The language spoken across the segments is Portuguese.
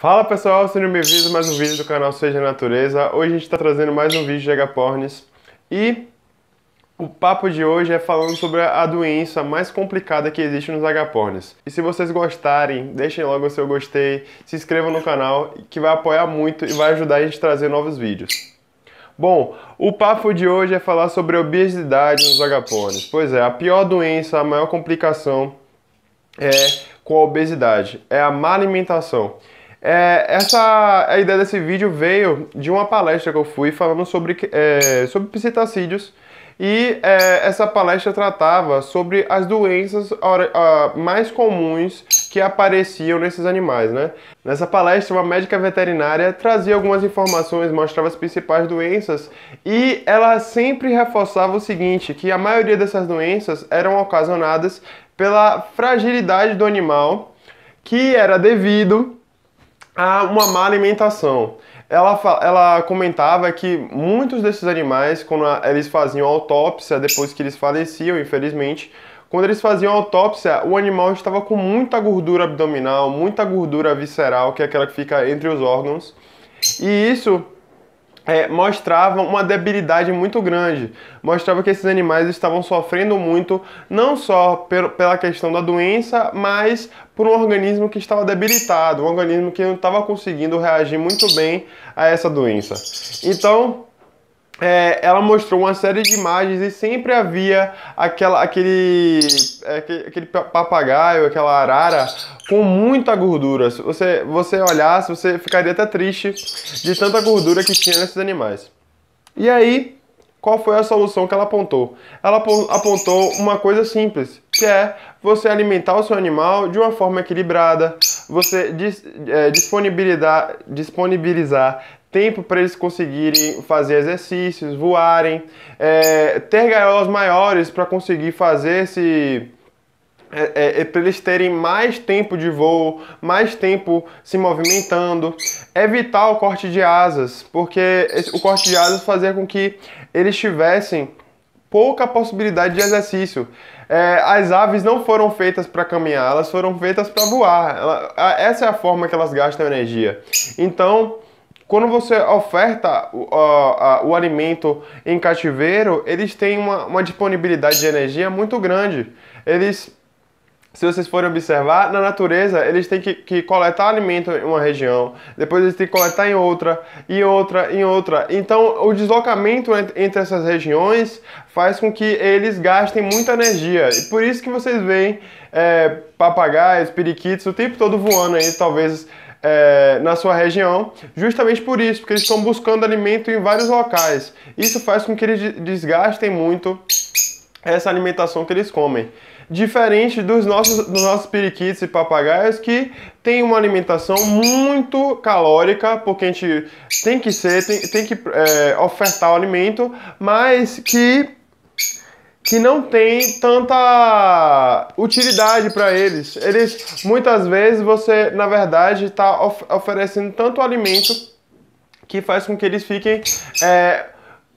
Fala pessoal, sejam bem-vindos a mais um vídeo do canal Seja Natureza. Hoje a gente está trazendo mais um vídeo de Agapornis e o papo de hoje é falando sobre a doença mais complicada que existe nos agapornis. E se vocês gostarem, deixem logo o seu gostei, se inscrevam no canal que vai apoiar muito e vai ajudar a gente a trazer novos vídeos. Bom, o papo de hoje é falar sobre obesidade nos agapornis. Pois é, a pior doença, a maior complicação é com a obesidade, é a má alimentação. É, essa, a ideia desse vídeo veio de uma palestra que eu fui falando sobre, é, sobre psitacídeos e é, essa palestra tratava sobre as doenças mais comuns que apareciam nesses animais, né? Nessa palestra, uma médica veterinária trazia algumas informações, mostrava as principais doenças e ela sempre reforçava o seguinte, que a maioria dessas doenças eram ocasionadas pela fragilidade do animal, que era devido a ah, uma má alimentação. Ela, ela comentava que muitos desses animais, quando eles faziam autópsia, depois que eles faleciam, infelizmente, quando eles faziam autópsia, o animal estava com muita gordura abdominal, muita gordura visceral, que é aquela que fica entre os órgãos. E isso é, mostravam uma debilidade muito grande. Mostrava que esses animais estavam sofrendo muito, não só per, pela questão da doença, mas por um organismo que estava debilitado, um organismo que não estava conseguindo reagir muito bem a essa doença. Então, é, ela mostrou uma série de imagens e sempre havia aquela, aquele, é, aquele papagaio, aquela arara com muita gordura. Se você, você olhasse, você ficaria até triste de tanta gordura que tinha nesses animais. E aí, qual foi a solução que ela apontou? Ela apontou uma coisa simples, que é você alimentar o seu animal de uma forma equilibrada, você é, disponibilizar, disponibilizar tempo para eles conseguirem fazer exercícios, voarem, é, ter gaiolas maiores para conseguir fazer esse. É, é, é para eles terem mais tempo de voo, mais tempo se movimentando, evitar o corte de asas, porque esse, o corte de asas fazia com que eles tivessem pouca possibilidade de exercício. É, as aves não foram feitas para caminhar, elas foram feitas para voar. Ela, a, essa é a forma que elas gastam energia. Então, quando você oferta o, a, o alimento em cativeiro, eles têm uma, uma disponibilidade de energia muito grande. Eles se vocês forem observar, na natureza eles têm que, que, coletar alimento em uma região, depois eles têm que coletar em outra, em outra, em outra. Então o deslocamento entre essas regiões faz com que eles gastem muita energia. E por isso que vocês veem é, papagaios, periquitos o tempo todo voando aí, talvez é, na sua região, justamente por isso, porque eles estão buscando alimento em vários locais. Isso faz com que eles desgastem muito essa alimentação que eles comem. Diferente dos nossos, dos nossos periquitos e papagaios que tem uma alimentação muito calórica, porque a gente tem que ser, tem, tem que é, ofertar o alimento, mas que que não tem tanta utilidade para eles. Eles muitas vezes você, na verdade, está of oferecendo tanto alimento que faz com que eles fiquem é,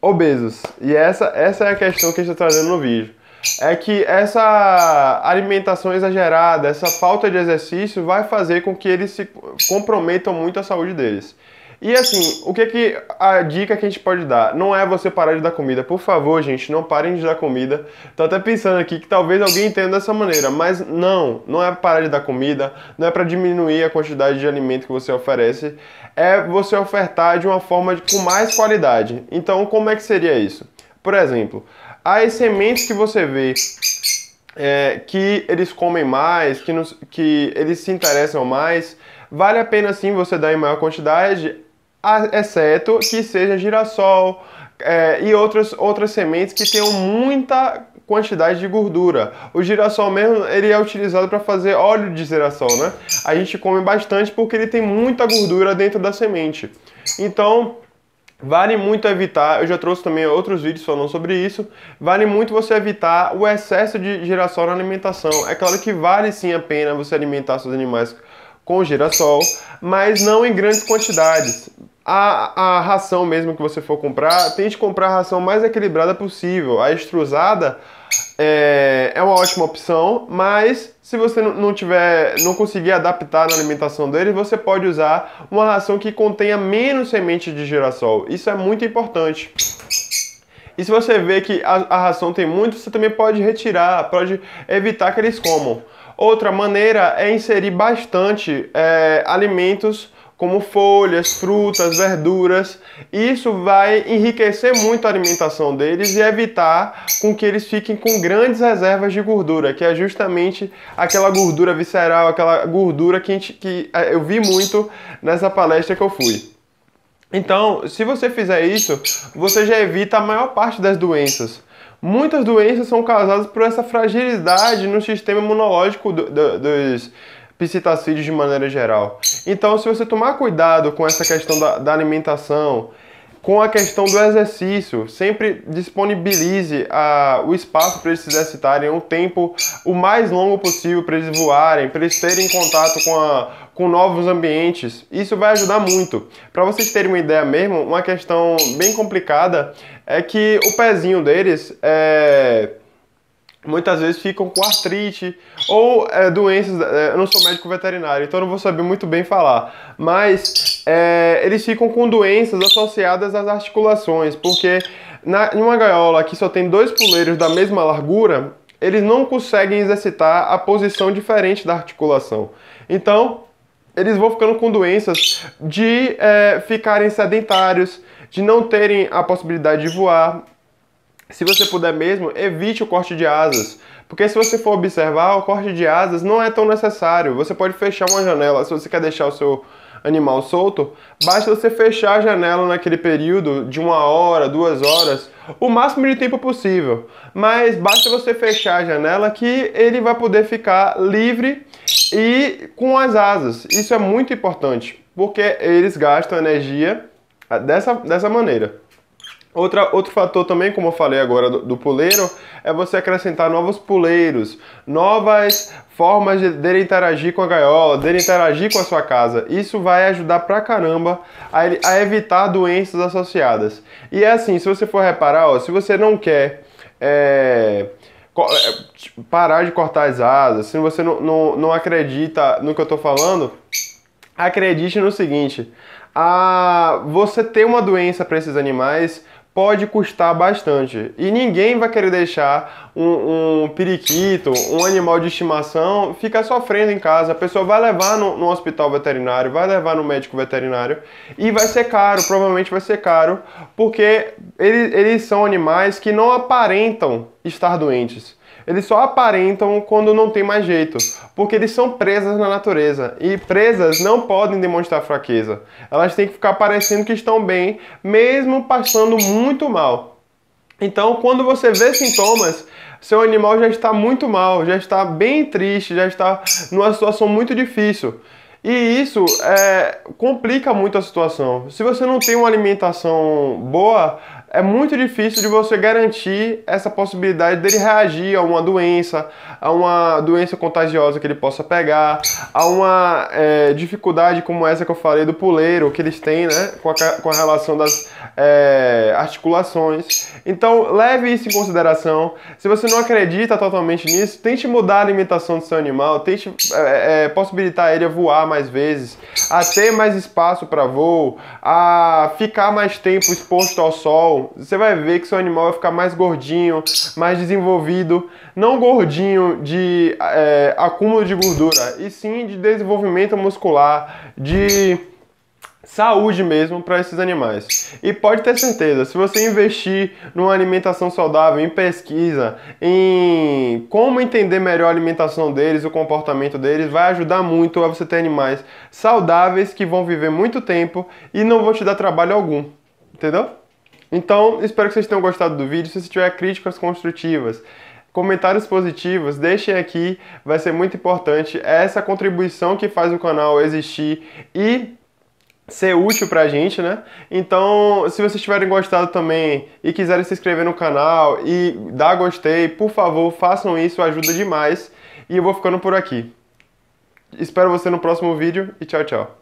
obesos. E essa, essa é a questão que eu estou tá trazendo no vídeo. É que essa alimentação exagerada, essa falta de exercício vai fazer com que eles se comprometam muito a saúde deles. E assim, o que que a dica que a gente pode dar? Não é você parar de dar comida. Por favor, gente, não parem de dar comida. Tô até pensando aqui que talvez alguém entenda dessa maneira, mas não, não é parar de dar comida, não é para diminuir a quantidade de alimento que você oferece, é você ofertar de uma forma de, com mais qualidade. Então, como é que seria isso? Por exemplo, as sementes que você vê é, que eles comem mais, que, nos, que eles se interessam mais, vale a pena sim você dar em maior quantidade exceto que seja girassol é, e outras, outras sementes que tenham muita quantidade de gordura. O girassol mesmo, ele é utilizado para fazer óleo de girassol, né? A gente come bastante porque ele tem muita gordura dentro da semente. Então, Vale muito evitar, eu já trouxe também outros vídeos falando sobre isso. Vale muito você evitar o excesso de girassol na alimentação. É claro que vale sim a pena você alimentar seus animais com girassol, mas não em grandes quantidades a, a ração mesmo que você for comprar, tente comprar a ração mais equilibrada possível. A extrusada é, é uma ótima opção, mas se você não tiver, não conseguir adaptar na alimentação dele, você pode usar uma ração que contenha menos semente de girassol. Isso é muito importante. E se você vê que a, a ração tem muito, você também pode retirar, pode evitar que eles comam. Outra maneira é inserir bastante é, alimentos como folhas, frutas, verduras. Isso vai enriquecer muito a alimentação deles e evitar com que eles fiquem com grandes reservas de gordura, que é justamente aquela gordura visceral, aquela gordura que, gente, que eh, eu vi muito nessa palestra que eu fui. Então, se você fizer isso, você já evita a maior parte das doenças. Muitas doenças são causadas por essa fragilidade no sistema imunológico do, do, dos psitacídeos de maneira geral. Então, se você tomar cuidado com essa questão da, da alimentação, com a questão do exercício. Sempre disponibilize a, o espaço para eles se exercitarem, um tempo o mais longo possível para eles voarem, para eles terem contato com, a, com novos ambientes. Isso vai ajudar muito. Para vocês terem uma ideia mesmo, uma questão bem complicada é que o pezinho deles é muitas vezes ficam com artrite ou é, doenças. É, eu não sou médico veterinário, então não vou saber muito bem falar, mas é, eles ficam com doenças associadas às articulações, porque na, em uma gaiola que só tem dois puleiros da mesma largura, eles não conseguem exercitar a posição diferente da articulação. Então, eles vão ficando com doenças de é, ficarem sedentários, de não terem a possibilidade de voar, se você puder mesmo, evite o corte de asas. Porque se você for observar, o corte de asas não é tão necessário. Você pode fechar uma janela. Se você quer deixar o seu animal solto, basta você fechar a janela naquele período de uma hora, duas horas, o máximo de tempo possível. Mas basta você fechar a janela que ele vai poder ficar livre e com as asas. Isso é muito importante, porque eles gastam energia dessa, dessa maneira. Outra, outro fator também, como eu falei agora do, do puleiro, é você acrescentar novos puleiros, novas formas de, de interagir com a gaiola, de interagir com a sua casa. Isso vai ajudar pra caramba a, a evitar doenças associadas. E é assim, se você for reparar, ó, se você não quer é, é, parar de cortar as asas, se você não, não, não acredita no que eu tô falando, acredite no seguinte, a, você ter uma doença para esses animais pode custar bastante. E ninguém vai querer deixar um, um, periquito, um animal de estimação, ficar sofrendo em casa. A pessoa vai levar no, no, hospital veterinário, vai levar no médico veterinário e vai ser caro, provavelmente vai ser caro, porque ele, eles são animais que não aparentam estar doentes. Eles só aparentam quando não tem mais jeito, porque eles são presas na natureza e presas não podem demonstrar fraqueza. Elas têm que ficar parecendo que estão bem, mesmo passando muito mal. Então, quando você vê sintomas, seu animal já está muito mal, já está bem triste, já está numa situação muito difícil. E isso é, complica muito a situação. Se você não tem uma alimentação boa, é muito difícil de você garantir essa possibilidade dele reagir a uma doença, a uma doença contagiosa que ele possa pegar, a uma é, dificuldade como essa que eu falei do puleiro que eles têm, né, com a, com a relação das é, articulações. Então, leve isso em consideração. Se você não acredita totalmente nisso, tente mudar a alimentação do seu animal, tente é, é possibilitar ele a voar mais vezes, a ter mais espaço para voo, a ficar mais tempo exposto ao sol, você vai ver que seu animal vai ficar mais gordinho, mais desenvolvido, não gordinho de é, acúmulo de gordura, e sim de desenvolvimento muscular, de saúde mesmo para esses animais. E pode ter certeza, se você investir numa alimentação saudável, em pesquisa, em como entender melhor a alimentação deles, o comportamento deles, vai ajudar muito a você ter animais saudáveis que vão viver muito tempo e não vão te dar trabalho algum. Entendeu? Então, espero que vocês tenham gostado do vídeo. Se você tiver críticas construtivas, comentários positivos, deixem aqui, vai ser muito importante. É essa contribuição que faz o canal existir e ser útil pra gente, né? Então, se vocês tiverem gostado também e quiserem se inscrever no canal e dar gostei, por favor, façam isso, ajuda demais. E eu vou ficando por aqui. Espero você no próximo vídeo e tchau, tchau.